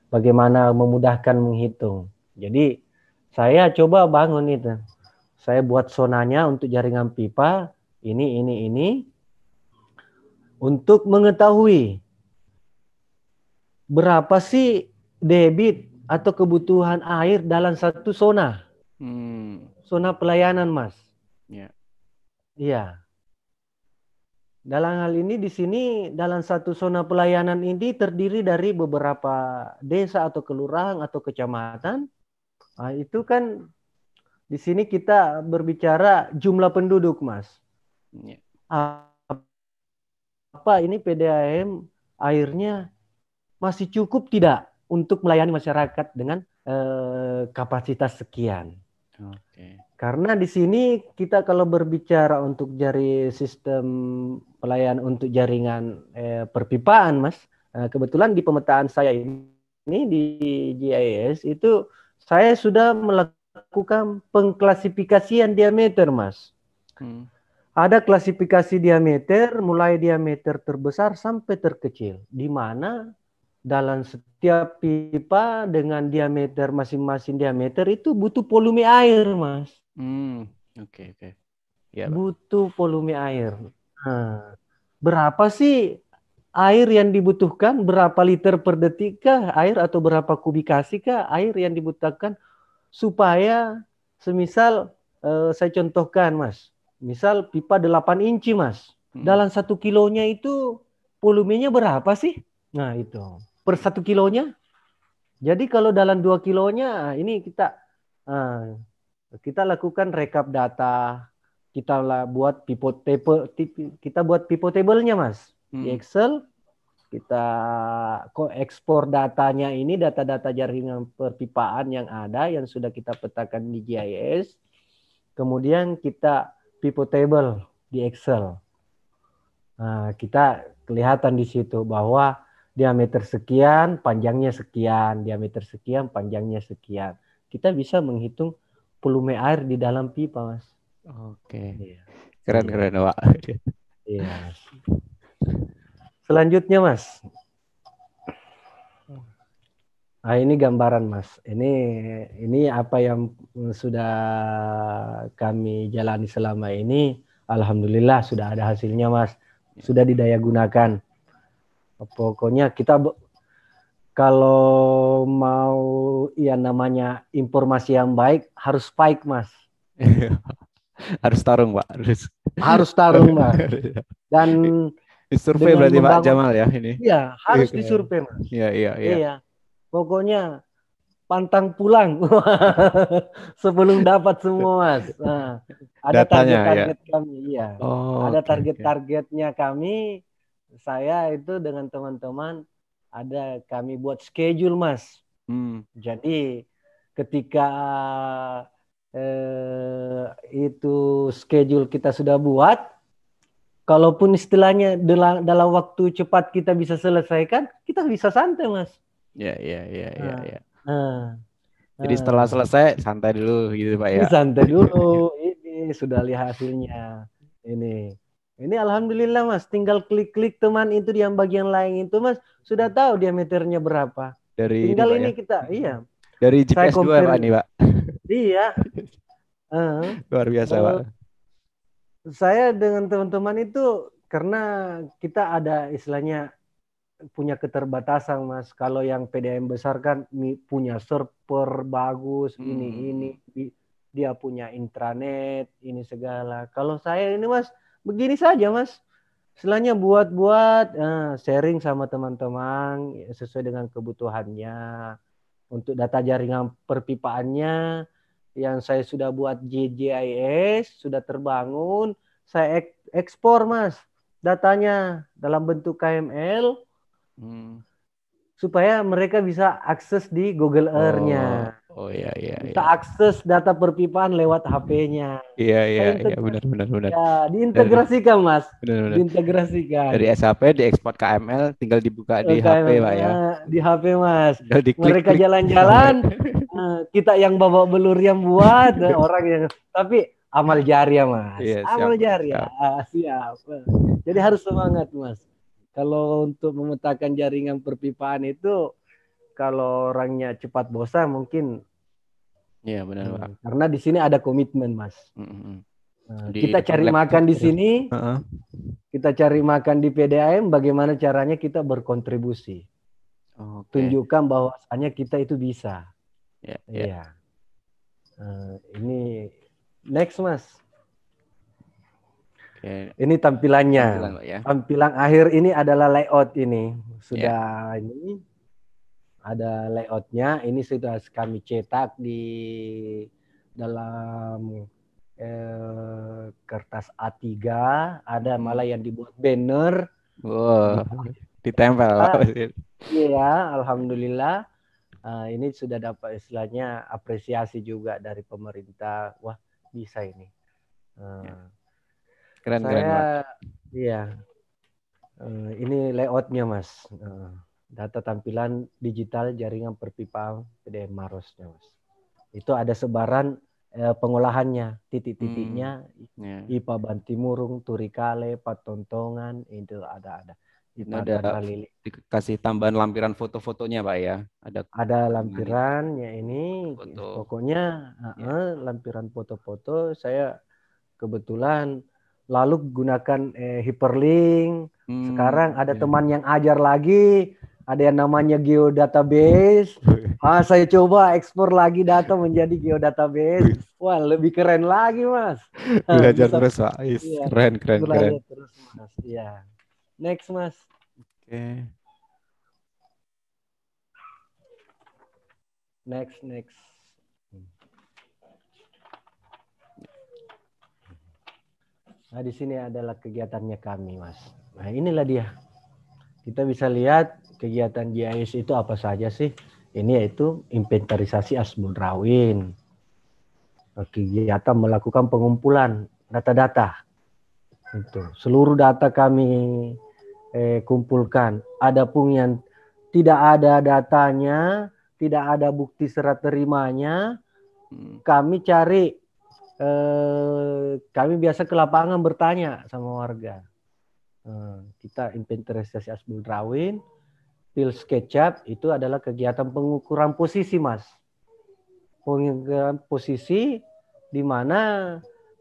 bagaimana memudahkan menghitung. Jadi saya coba bangun itu saya buat sonanya untuk jaringan pipa ini ini ini untuk mengetahui berapa sih debit atau kebutuhan air dalam satu zona hmm. pelayanan mas iya yeah. iya dalam hal ini di sini dalam satu zona pelayanan ini terdiri dari beberapa desa atau kelurahan atau kecamatan nah, itu kan di sini kita berbicara jumlah penduduk, Mas. Ya. Apa ini PDAM airnya masih cukup tidak untuk melayani masyarakat dengan eh, kapasitas sekian? Okay. Karena di sini kita kalau berbicara untuk jari sistem pelayanan untuk jaringan eh, perpipaan, Mas, eh, kebetulan di pemetaan saya ini di GIS itu saya sudah melakukan lakukan pengklasifikasian diameter, Mas. Hmm. Ada klasifikasi diameter, mulai diameter terbesar sampai terkecil, di mana dalam setiap pipa dengan diameter masing-masing diameter itu butuh volume air, Mas. Hmm, oke okay, oke. Okay. Ya, butuh volume air. Nah, berapa sih air yang dibutuhkan? Berapa liter per detik kah air atau berapa kubikasi kah air yang dibutuhkan supaya semisal eh, saya contohkan Mas, misal pipa 8 inci Mas, hmm. dalam satu kilonya itu volumenya berapa sih? Nah itu per satu kilonya. Jadi kalau dalam dua kilonya ah, ini kita eh, kita lakukan rekap data, kita lah buat pivot table, kita buat pivot table-nya mas hmm. di Excel kita ekspor datanya ini data-data jaringan perpipaan yang ada yang sudah kita petakan di GIS kemudian kita pivot table di Excel nah, kita kelihatan di situ bahwa diameter sekian panjangnya sekian diameter sekian panjangnya sekian kita bisa menghitung volume air di dalam pipa mas oke okay. Iya. keren keren pak iya Selanjutnya, Mas. Nah, ini gambaran, Mas. Ini ini apa yang sudah kami jalani selama ini, alhamdulillah sudah ada hasilnya, Mas. Sudah didaya gunakan. Pokoknya kita kalau mau ya namanya informasi yang baik harus baik, Mas. harus tarung, Pak. Harus. Harus tarung, Pak. Dan Survei berarti membangun, Pak Jamal ya ini. Iya, harus iya, disurvey Mas. Iya, iya, iya. Iya. Pokoknya pantang pulang sebelum dapat semua Mas. Nah, ada target-target ya. kami, iya. Oh, ada target-targetnya okay. kami. Saya itu dengan teman-teman ada kami buat schedule Mas. Hmm. Jadi ketika eh, itu schedule kita sudah buat, kalaupun istilahnya dalam, dalam waktu cepat kita bisa selesaikan, kita bisa santai, Mas. Ya, ya, ya, ya, nah, ya. Nah. Jadi setelah selesai santai dulu gitu, Pak ya. Santai dulu. ini sudah lihat hasilnya. Ini. Ini alhamdulillah Mas, tinggal klik-klik teman itu di bagian lain itu Mas sudah tahu diameternya berapa. Dari tinggal ini, ini ya. kita, iya. Dari GPS dua Pak ini Pak. Iya. Uh, Luar biasa uh, Pak oh, saya dengan teman-teman itu karena kita ada istilahnya punya keterbatasan mas kalau yang PDM besar kan punya server bagus hmm. ini ini dia punya intranet ini segala kalau saya ini mas begini saja mas istilahnya buat-buat eh, sharing sama teman-teman sesuai dengan kebutuhannya untuk data jaringan perpipaannya yang saya sudah buat JJIS sudah terbangun saya ek ekspor mas datanya dalam bentuk KML hmm. supaya mereka bisa akses di Google Earth-nya. Oh. Oh iya iya. Bisa iya. akses data perpipaan lewat HP-nya. Iya iya iya benar benar benar. Ya, diintegrasikan Mas. Benar benar. Diintegrasikan. Dari SAP diekspor ke ML tinggal dibuka di KML, HP Pak ya. Eh, di HP Mas. Di -klik, Mereka jalan-jalan eh, kita yang bawa belur yang buat eh, orang yang tapi amal jariah Mas. Iya, amal jariah. Siap. Ah, siap. Jadi harus semangat Mas. Kalau untuk memetakan jaringan perpipaan itu kalau orangnya cepat bosan mungkin Iya benar pak. Eh, karena di sini ada komitmen mas. Mm -hmm. nah, kita cari makan di sini, uh -huh. kita cari makan di PDAM. Bagaimana caranya kita berkontribusi? okay. Tunjukkan bahwasannya kita itu bisa. Ya, ya. Iya. Yeah, yeah. yeah. Nah, ini next mas. Okay. Ini tampilannya. Tampilan, ya. Tampilan akhir ini adalah layout ini sudah yeah. ini ada layoutnya. Ini sudah kami cetak di dalam eh, kertas A3. Ada hmm. malah yang dibuat banner. Wow. Ditempel. Ah, iya, ya, alhamdulillah. Uh, ini sudah dapat istilahnya apresiasi juga dari pemerintah. Wah, bisa ini. Uh, Keren, saya, keren. Iya. Uh, ini layoutnya, Mas. Uh data tampilan digital jaringan perpipaan PDM Marosnya, Mas. Itu ada sebaran eh, pengolahannya, titik-titiknya hmm, yeah. IPA Bantimurung, Turikale, Patontongan, itu ada ada. Itu ada, dikasih tambahan lampiran foto-fotonya, Pak ya. Ada ada lampiran ya ini foto. pokoknya yeah. Ya. uh, lampiran foto-foto saya kebetulan lalu gunakan eh, hyperlink. Hmm, Sekarang ada ya. teman yang ajar lagi, ada yang namanya geodatabase. Ah, saya coba ekspor lagi data menjadi geodatabase. Wah, lebih keren lagi, Mas. Belajar Bisa, terus, Pak. Iya, keren, keren, belajar keren. terus, Mas. Iya. Next, Mas. Oke. Okay. Next, next. Nah, di sini adalah kegiatannya kami, Mas. Nah, inilah dia. Kita bisa lihat kegiatan GIS itu apa saja sih? Ini yaitu inventarisasi asbun rawin. Kegiatan melakukan pengumpulan data-data. Itu seluruh data kami eh, kumpulkan. pun yang tidak ada datanya, tidak ada bukti serat terimanya, hmm. kami cari eh, kami biasa ke lapangan bertanya sama warga. Eh, kita inventarisasi asbun rawin, Pil SketchUp itu adalah kegiatan pengukuran posisi, Mas. Pengukuran posisi di mana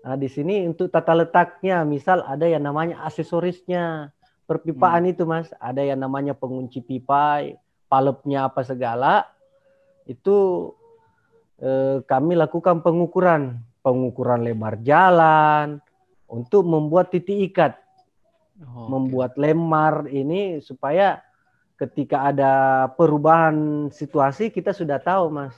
nah, di sini untuk tata letaknya, misal ada yang namanya aksesorisnya. Perpipaan hmm. itu, Mas, ada yang namanya pengunci pipa, palepnya apa segala. Itu eh, kami lakukan pengukuran, pengukuran lebar jalan untuk membuat titik ikat. Oh, membuat okay. lemar ini supaya ketika ada perubahan situasi kita sudah tahu mas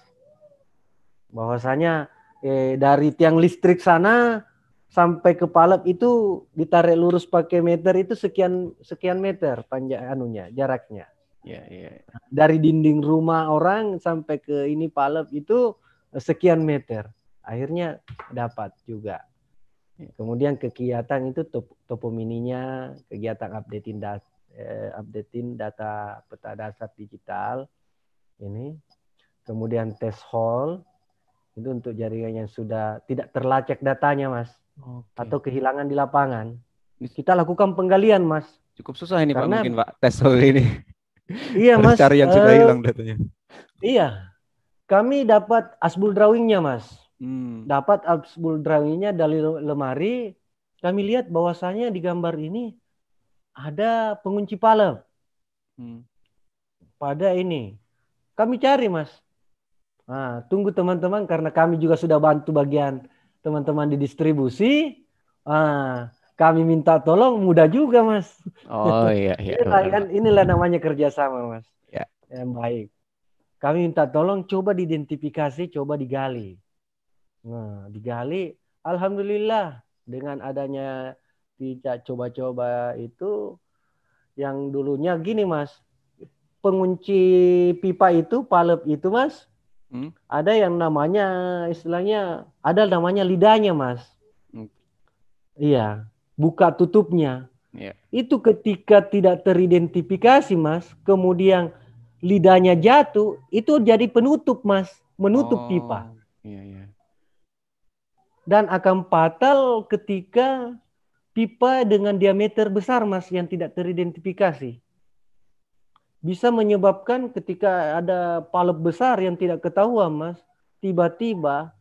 bahwasanya eh, dari tiang listrik sana sampai ke palep itu ditarik lurus pakai meter itu sekian sekian meter panjang anunya jaraknya ya, ya. dari dinding rumah orang sampai ke ini palep itu eh, sekian meter akhirnya dapat juga ya. kemudian kegiatan itu top, topo mininya kegiatan update data eh, updatein data peta dasar digital ini. Kemudian tes hall itu untuk jaringan yang sudah tidak terlacak datanya, Mas. Okay. Atau kehilangan di lapangan. Kita lakukan penggalian, Mas. Cukup susah ini Karena, Pak mungkin Pak tes hall ini. Iya, Mas. Cari yang sudah eh, hilang datanya. Iya. Kami dapat asbul drawingnya, Mas. Hmm. Dapat asbul drawingnya dari lemari. Kami lihat bahwasanya di gambar ini ada pengunci palem hmm. pada ini kami cari mas nah, tunggu teman-teman karena kami juga sudah bantu bagian teman-teman di distribusi nah, kami minta tolong mudah juga mas oh iya iya inilah, kan, inilah namanya kerjasama mas ya. yang baik kami minta tolong coba diidentifikasi coba digali nah digali alhamdulillah dengan adanya kita coba-coba itu yang dulunya gini mas pengunci pipa itu palep itu mas hmm? ada yang namanya istilahnya ada namanya lidahnya mas hmm. iya buka tutupnya yeah. itu ketika tidak teridentifikasi mas kemudian lidahnya jatuh itu jadi penutup mas menutup oh, pipa yeah, yeah. dan akan fatal ketika pipa dengan diameter besar mas yang tidak teridentifikasi bisa menyebabkan ketika ada palep besar yang tidak ketahuan mas tiba-tiba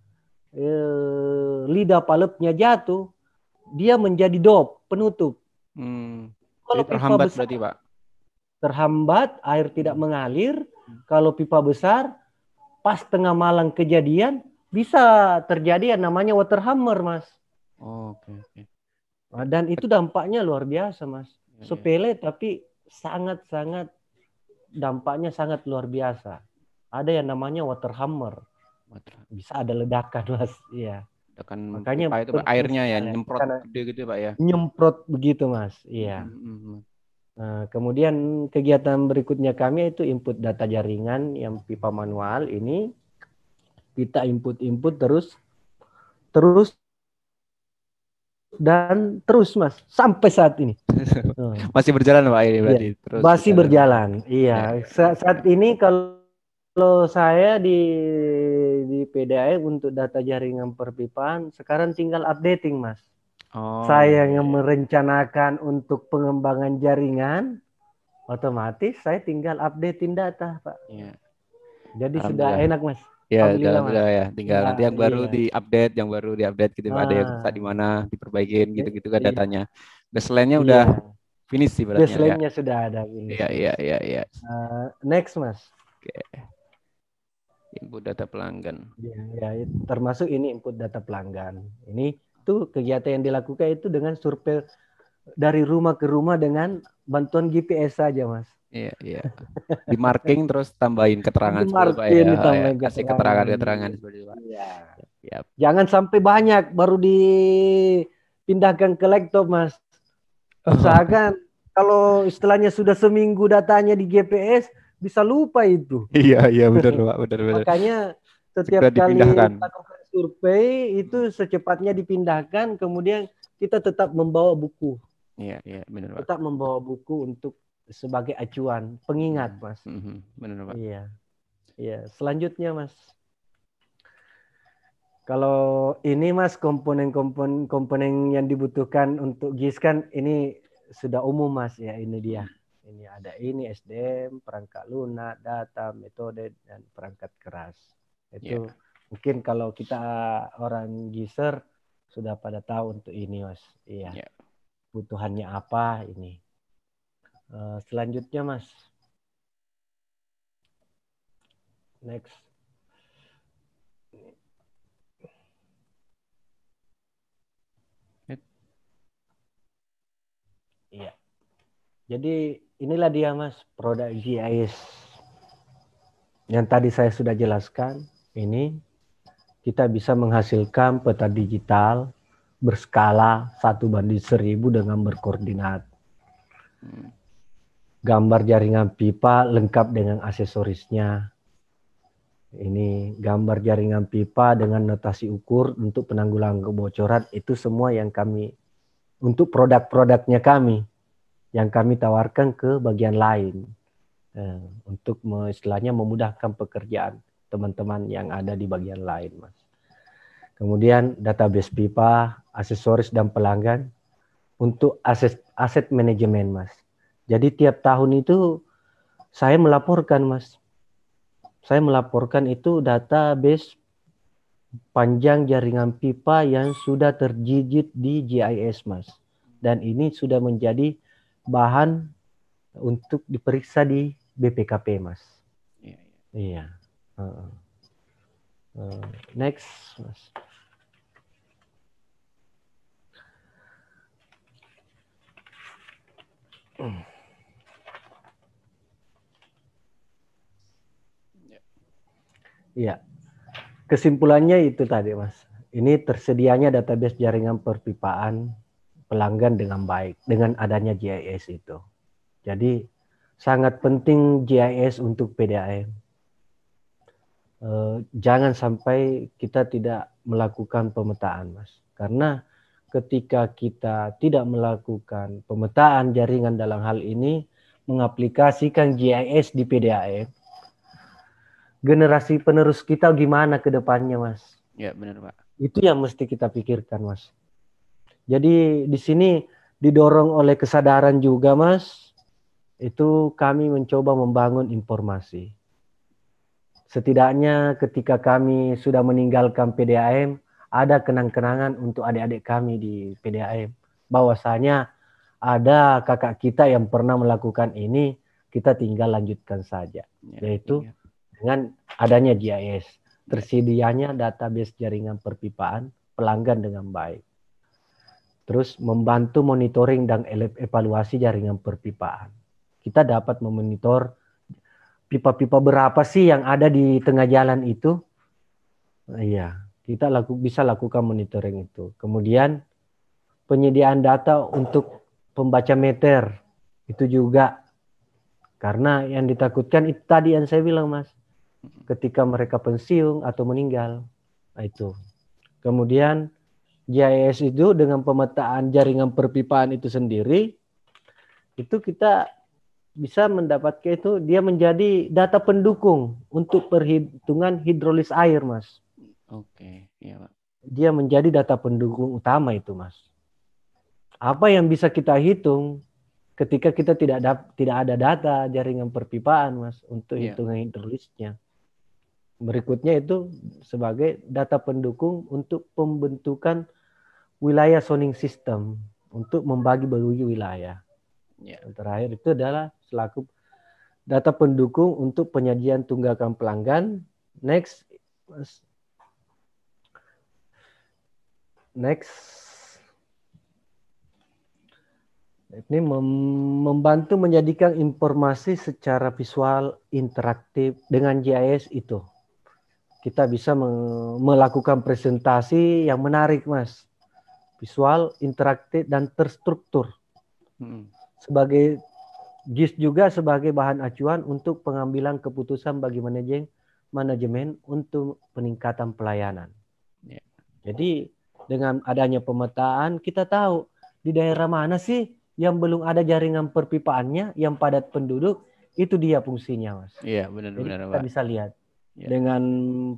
eh, lidah palepnya jatuh dia menjadi dop penutup hmm. kalau terhambat besar, berarti pak terhambat air tidak hmm. mengalir kalau pipa besar pas tengah malam kejadian bisa terjadi yang namanya water hammer mas oh, oke okay, okay. Ah, dan itu dampaknya luar biasa, Mas. Iya, iya. Sepele tapi sangat-sangat dampaknya sangat luar biasa. Ada yang namanya water hammer. Bisa ada ledakan, Mas. ya Ledakan Makanya itu Pak, airnya ya nyemprot gede gitu, Pak ya. Nyemprot begitu, Mas. Iya. Hmm, hmm, hmm, nah, kemudian kegiatan berikutnya kami itu input data jaringan yang pipa manual ini kita input-input terus terus dan terus mas sampai saat ini oh. masih berjalan pak ini ya, berarti iya. terus masih berjalan, berjalan. Iya, iya Sa saat ini kalau kalau saya di di PDAE untuk data jaringan perpipaan sekarang tinggal updating mas oh, saya iya. yang merencanakan untuk pengembangan jaringan otomatis saya tinggal updating data pak iya. jadi sudah enak mas Ya, dalam udah ya. Tinggal nah, nanti yang baru iya. diupdate, yang baru diupdate gitu nah. ada yang susah di mana, diperbaikin iya, gitu-gitu kan iya. datanya. Baseline-nya iya. udah finish sih berarti. Ya. Baseline-nya ya. sudah ada Iya, iya, iya, iya. Eh, next, Mas. Oke. Okay. Input data pelanggan. Iya, ya, termasuk ini input data pelanggan. Ini tuh kegiatan yang dilakukan itu dengan survei dari rumah ke rumah dengan bantuan GPS saja, Mas. Iya, iya. Di marking terus tambahin keterangan Di ya. Tambahin ya. Kasih keterangan-keterangan iya. iya. Jangan sampai banyak baru dipindahkan ke laptop, Mas. Oh. Usahakan kalau istilahnya sudah seminggu datanya di GPS bisa lupa itu. Iya, iya benar, Pak, benar benar. Makanya setiap Segera kali lakukan survei itu secepatnya dipindahkan kemudian kita tetap membawa buku. Iya, iya benar, Pak. Tetap membawa buku untuk sebagai acuan, pengingat, hmm. Mas. Mm-hmm. Benar, Pak. Iya. Iya, selanjutnya, Mas. Kalau ini Mas komponen-komponen komponen yang dibutuhkan untuk GIS kan ini sudah umum Mas ya ini dia. Hmm. Ini ada ini SDM, perangkat lunak, data, metode dan perangkat keras. Itu yeah. mungkin kalau kita orang GISer sudah pada tahu untuk ini Mas. Iya. Yeah. Iya. Butuhannya apa ini. Eh, selanjutnya Mas. Next. Iya. Jadi inilah dia Mas produk GIS. Yang tadi saya sudah jelaskan, ini kita bisa menghasilkan peta digital berskala satu banding seribu dengan berkoordinat. Hmm gambar jaringan pipa lengkap dengan aksesorisnya. Ini gambar jaringan pipa dengan notasi ukur untuk penanggulangan kebocoran itu semua yang kami untuk produk-produknya kami yang kami tawarkan ke bagian lain eh, untuk istilahnya memudahkan pekerjaan teman-teman yang ada di bagian lain, Mas. Kemudian database pipa, aksesoris dan pelanggan untuk aset aset manajemen, Mas. Jadi tiap tahun itu saya melaporkan, Mas. Saya melaporkan itu database panjang jaringan pipa yang sudah terjijit di GIS, Mas. Dan ini sudah menjadi bahan untuk diperiksa di BPKP, Mas. Iya. iya. Uh, uh, next, Mas. Hmm. Iya. Kesimpulannya itu tadi, Mas. Ini tersedianya database jaringan perpipaan pelanggan dengan baik dengan adanya GIS itu. Jadi sangat penting GIS untuk PDAM. E, eh, jangan sampai kita tidak melakukan pemetaan, Mas. Karena ketika kita tidak melakukan pemetaan jaringan dalam hal ini mengaplikasikan GIS di PDAM generasi penerus kita gimana ke depannya, Mas. Ya, benar, Pak. Itu yang mesti kita pikirkan, Mas. Jadi di sini didorong oleh kesadaran juga, Mas. Itu kami mencoba membangun informasi. Setidaknya ketika kami sudah meninggalkan PDAM, ada kenang-kenangan untuk adik-adik kami di PDAM. Bahwasanya ada kakak kita yang pernah melakukan ini, kita tinggal lanjutkan saja. Ya, yaitu iya dengan adanya GIS. Tersedianya database jaringan perpipaan pelanggan dengan baik. Terus membantu monitoring dan evaluasi jaringan perpipaan. Kita dapat memonitor pipa-pipa berapa sih yang ada di tengah jalan itu. iya, kita laku, bisa lakukan monitoring itu. Kemudian penyediaan data untuk pembaca meter itu juga karena yang ditakutkan itu tadi yang saya bilang mas ketika mereka pensiun atau meninggal. Nah, itu. Kemudian JIS itu dengan pemetaan jaringan perpipaan itu sendiri itu kita bisa mendapatkan itu dia menjadi data pendukung untuk perhitungan hidrolis air, Mas. Oke, okay. Iya, Pak. Dia menjadi data pendukung utama itu, Mas. Apa yang bisa kita hitung ketika kita tidak ada tidak ada data jaringan perpipaan, Mas, untuk yeah. hitungan hidrolisnya berikutnya itu sebagai data pendukung untuk pembentukan wilayah zoning system untuk membagi-bagi wilayah. Yeah. Yang terakhir itu adalah selaku data pendukung untuk penyajian tunggakan pelanggan. Next, next, ini membantu menjadikan informasi secara visual interaktif dengan GIS itu kita bisa melakukan presentasi yang menarik, Mas. Visual, interaktif, dan terstruktur. Hmm. Sebagai GIS juga sebagai bahan acuan untuk pengambilan keputusan bagi manajemen manajemen untuk peningkatan pelayanan. Ya. Jadi dengan adanya pemetaan kita tahu di daerah mana sih yang belum ada jaringan perpipaannya yang padat penduduk itu dia fungsinya mas. Iya benar-benar. Kita bisa lihat yeah. dengan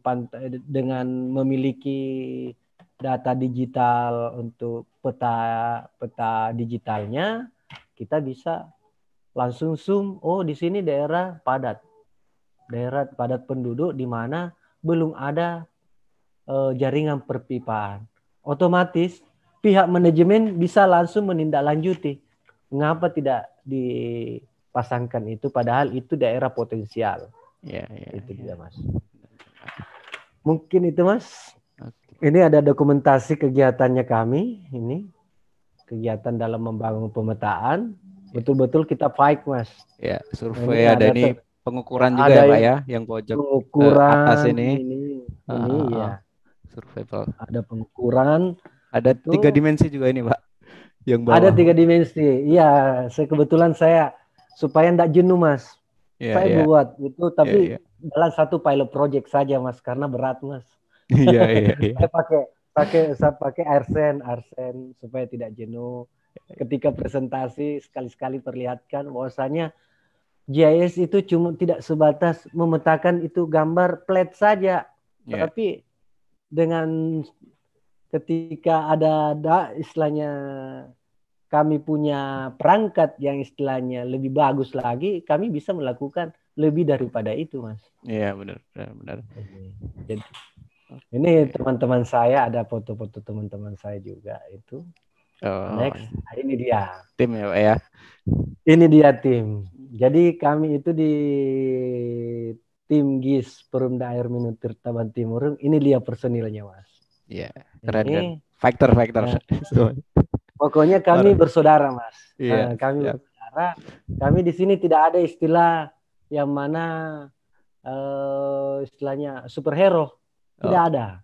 pantai, dengan memiliki data digital untuk peta peta digitalnya kita bisa langsung zoom oh di sini daerah padat daerah padat penduduk di mana belum ada uh, jaringan perpipaan otomatis pihak manajemen bisa langsung menindaklanjuti mengapa tidak dipasangkan itu padahal itu daerah potensial Ya, ya, itu ya. dia mas. Mungkin itu mas. Okay. Ini ada dokumentasi kegiatannya kami. Ini kegiatan dalam membangun pemetaan. Iya. Betul-betul kita fight mas. Ya, survei ada, ada nih pengukuran juga ada ya pak ya, yang pojok eh, pengukuran atas ini. Ini, ah, ini uh, ya. Survei pak. Ada pengukuran. Ada itu. tiga dimensi juga ini pak. Yang bawah. Ada tiga dimensi. Iya, saya kebetulan saya supaya tidak jenuh mas yeah, saya yeah. buat itu tapi yeah, yeah. dalam satu pilot project saja mas karena berat mas yeah, iya, yeah. saya pakai pakai saya pakai arsen arsen supaya tidak jenuh ketika presentasi sekali-sekali perlihatkan bahwasanya GIS itu cuma tidak sebatas memetakan itu gambar plat saja yeah. tapi dengan ketika ada da, istilahnya kami punya perangkat yang istilahnya lebih bagus lagi, kami bisa melakukan lebih daripada itu, Mas. Iya, benar, benar, benar. Jadi, ini teman-teman saya ada foto-foto teman-teman saya juga itu. Oh. Next, nah, ini dia. Tim ya, Pak ya. Ini dia tim. Jadi kami itu di tim GIS Perumda Air Minum Tirtaban Timur. Ini dia personilnya, Mas. Iya, yeah. keren ini, kan. faktor Pokoknya kami Baru. bersaudara, Mas. Yeah. Iya, nah, Kami yeah. bersaudara. Kami di sini tidak ada istilah yang mana uh, istilahnya superhero. Tidak oh. ada.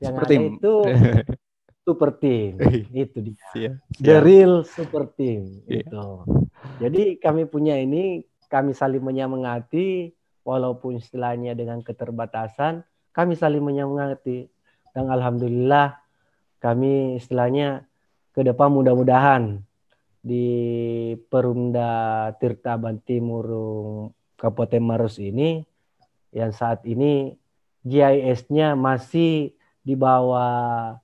Yang super ada itu super team. Iya. itu dia. Yeah. The real super team yeah. itu. Jadi kami punya ini, kami saling menyemangati walaupun istilahnya dengan keterbatasan, kami saling menyemangati. Dan alhamdulillah kami istilahnya ke depan mudah-mudahan di Perumda Tirta Banti Murung Kabupaten Maros ini yang saat ini GIS-nya masih di bawah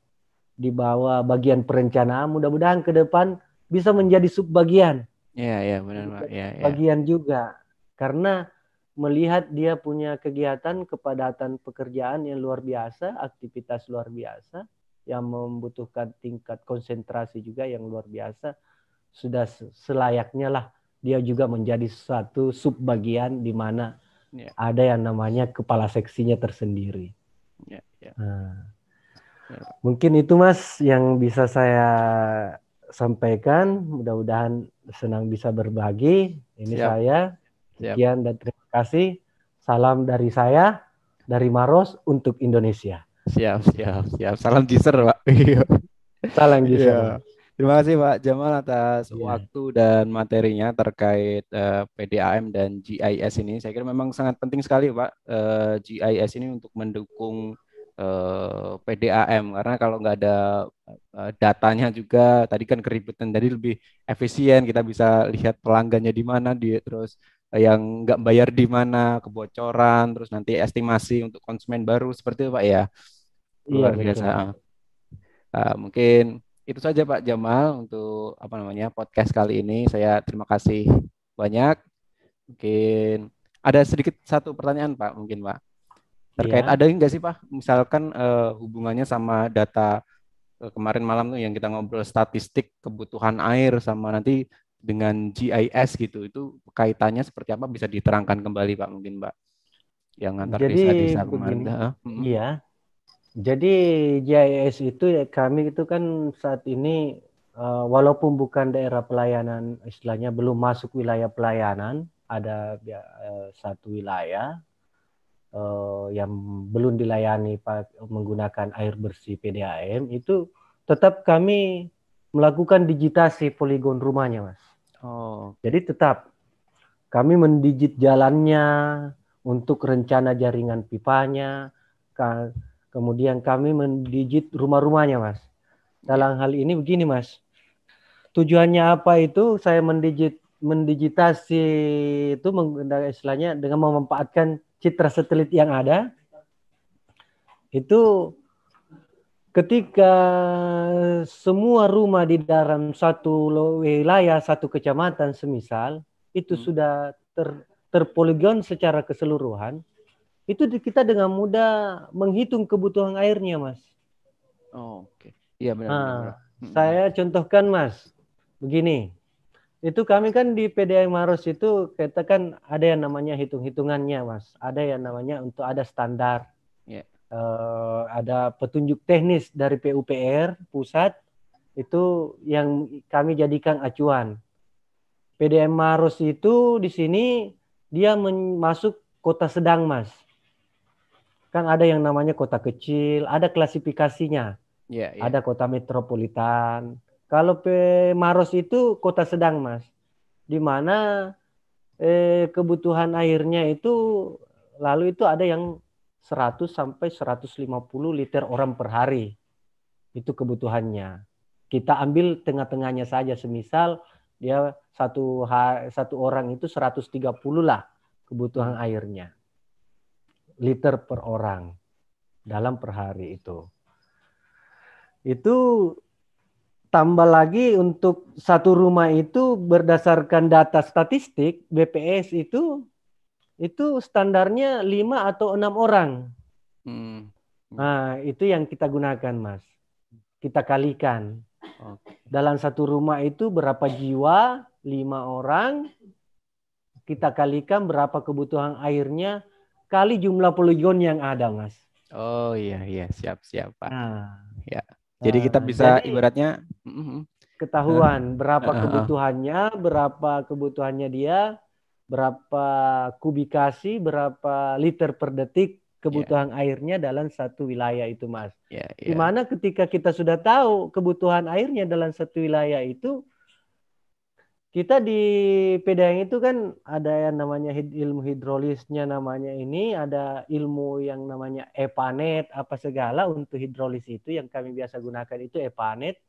di bawah bagian perencanaan mudah-mudahan ke depan bisa menjadi subbagian. Iya, iya benar Pak. Ya, ya. Bagian juga karena melihat dia punya kegiatan kepadatan pekerjaan yang luar biasa, aktivitas luar biasa yang membutuhkan tingkat konsentrasi juga yang luar biasa sudah selayaknya lah dia juga menjadi suatu subbagian di mana yeah. ada yang namanya kepala seksinya tersendiri. Yeah, yeah. Nah, ya, Mungkin itu mas yang bisa saya sampaikan. Mudah-mudahan senang bisa berbagi. Ini Siap. saya. Sekian dan terima kasih. Salam dari saya, dari Maros untuk Indonesia. Siap, siap, siap. Salam teaser, Pak. Iya. Salam iya. teaser. Ya. Terima kasih Pak Jamal atas ya. waktu dan materinya terkait uh, eh, PDAM dan GIS ini. Saya kira memang sangat penting sekali Pak uh, eh, GIS ini untuk mendukung uh, eh, PDAM karena kalau nggak ada datanya juga tadi kan keributan Jadi lebih efisien kita bisa lihat pelanggannya di mana di, terus yang nggak bayar di mana kebocoran terus nanti estimasi untuk konsumen baru seperti itu Pak ya luar iya, biasa Uh, mungkin itu saja Pak Jamal untuk apa namanya podcast kali ini saya terima kasih banyak mungkin ada sedikit satu pertanyaan Pak mungkin Pak terkait iya. ada nggak sih Pak misalkan uh, hubungannya sama data uh, kemarin malam tuh yang kita ngobrol statistik kebutuhan air sama nanti dengan GIS gitu itu kaitannya seperti apa bisa diterangkan kembali Pak mungkin Pak yang antar desa-desa kemarin. Iya. Jadi JIS itu ya, kami itu kan saat ini eh, walaupun bukan daerah pelayanan istilahnya belum masuk wilayah pelayanan ada eh, satu wilayah eh, yang belum dilayani menggunakan air bersih PDAM itu tetap kami melakukan digitasi poligon rumahnya mas. Oh. Jadi tetap kami mendigit jalannya untuk rencana jaringan pipanya Kemudian kami mendigit rumah-rumahnya, Mas. Dalam hal ini begini, Mas. Tujuannya apa itu? Saya mendigit mendigitasi itu menggunakan istilahnya dengan memanfaatkan citra satelit yang ada. Itu ketika semua rumah di dalam satu wilayah, satu kecamatan semisal itu hmm. sudah ter, terpoligon secara keseluruhan, itu kita dengan mudah menghitung kebutuhan airnya, Mas. Oh, oke. Okay. Iya benar, nah, hmm. Saya contohkan, Mas. Begini. Itu kami kan di PDI Maros itu kita kan ada yang namanya hitung-hitungannya, Mas. Ada yang namanya untuk ada standar. Yeah. Iya. Uh, ada petunjuk teknis dari PUPR pusat itu yang kami jadikan acuan. PDM Maros itu di sini dia masuk kota sedang, Mas kan ada yang namanya kota kecil, ada klasifikasinya. Yeah, yeah. Ada kota metropolitan. Kalau Maros itu kota sedang, Mas. Di mana eh, kebutuhan airnya itu lalu itu ada yang 100 sampai 150 liter orang per hari. Itu kebutuhannya. Kita ambil tengah-tengahnya saja semisal dia satu satu orang itu 130 lah kebutuhan airnya liter per orang dalam per hari itu. Itu tambah lagi untuk satu rumah itu berdasarkan data statistik BPS itu itu standarnya lima atau enam orang. Hmm. Nah, itu yang kita gunakan, Mas. Kita kalikan. Okay. Dalam satu rumah itu berapa jiwa? lima orang. Kita kalikan berapa kebutuhan airnya? kali jumlah poligon yang ada, Mas. Oh iya iya siap siap Pak. Nah, ya. Jadi kita nah, bisa jadi, ibaratnya mm-hmm. ketahuan uh, berapa uh, uh, kebutuhannya, berapa kebutuhannya dia, berapa kubikasi, berapa liter per detik kebutuhan yeah. airnya dalam satu wilayah itu, Mas. Yeah, yeah. Dimana ketika kita sudah tahu kebutuhan airnya dalam satu wilayah itu, kita di pedang itu kan ada yang namanya hid, ilmu hidrolisnya namanya ini ada ilmu yang namanya epanet apa segala untuk hidrolis itu yang kami biasa gunakan itu epanet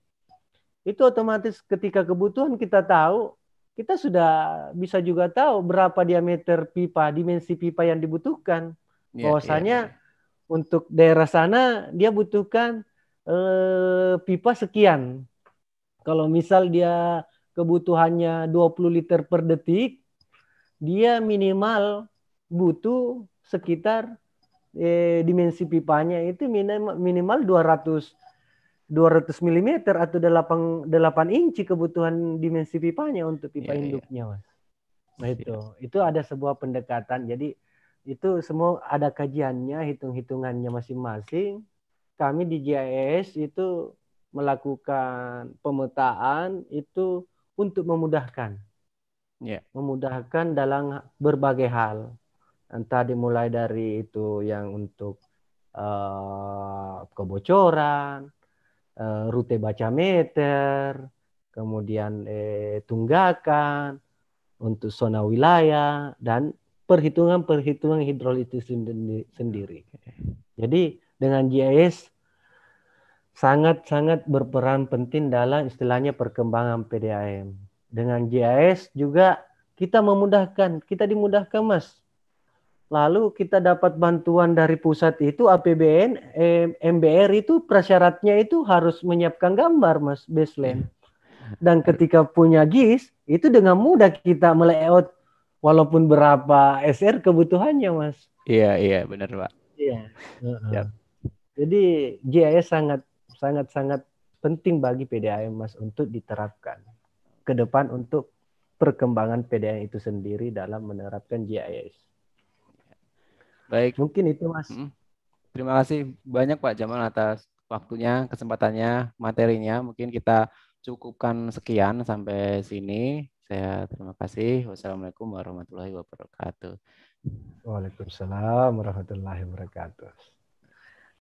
itu otomatis ketika kebutuhan kita tahu kita sudah bisa juga tahu berapa diameter pipa dimensi pipa yang dibutuhkan iya, bahwasanya yeah, yeah. untuk daerah sana dia butuhkan eh, pipa sekian kalau misal dia kebutuhannya 20 liter per detik, dia minimal butuh sekitar eh, dimensi pipanya itu minimal, minimal 200 200 mm atau 8 8 inci kebutuhan dimensi pipanya untuk pipa yeah, iya. induknya, Mas. Nah iya. itu, itu ada sebuah pendekatan. Jadi itu semua ada kajiannya, hitung-hitungannya masing-masing. Kami di GIS itu melakukan pemetaan itu untuk memudahkan. Yeah. Memudahkan dalam berbagai hal. Entah dimulai dari itu yang untuk uh, kebocoran, uh, rute baca meter, kemudian eh, tunggakan untuk zona wilayah dan perhitungan-perhitungan hidrolitis sendiri. Jadi dengan GIS sangat-sangat berperan penting dalam istilahnya perkembangan PDAM. Dengan GIS juga kita memudahkan, kita dimudahkan Mas. Lalu kita dapat bantuan dari pusat itu APBN, MBR itu prasyaratnya itu harus menyiapkan gambar Mas baseline. Dan ketika punya GIS itu dengan mudah kita melayout walaupun berapa SR kebutuhannya Mas. Iya, iya benar Pak. Iya. Jadi GIS sangat sangat-sangat penting bagi PDAM Mas untuk diterapkan ke depan untuk perkembangan PDAM itu sendiri dalam menerapkan GIS. Baik. Mungkin itu Mas. Terima kasih banyak Pak Jamal atas waktunya, kesempatannya, materinya. Mungkin kita cukupkan sekian sampai sini. Saya terima kasih. Wassalamualaikum warahmatullahi wabarakatuh. Waalaikumsalam warahmatullahi wabarakatuh.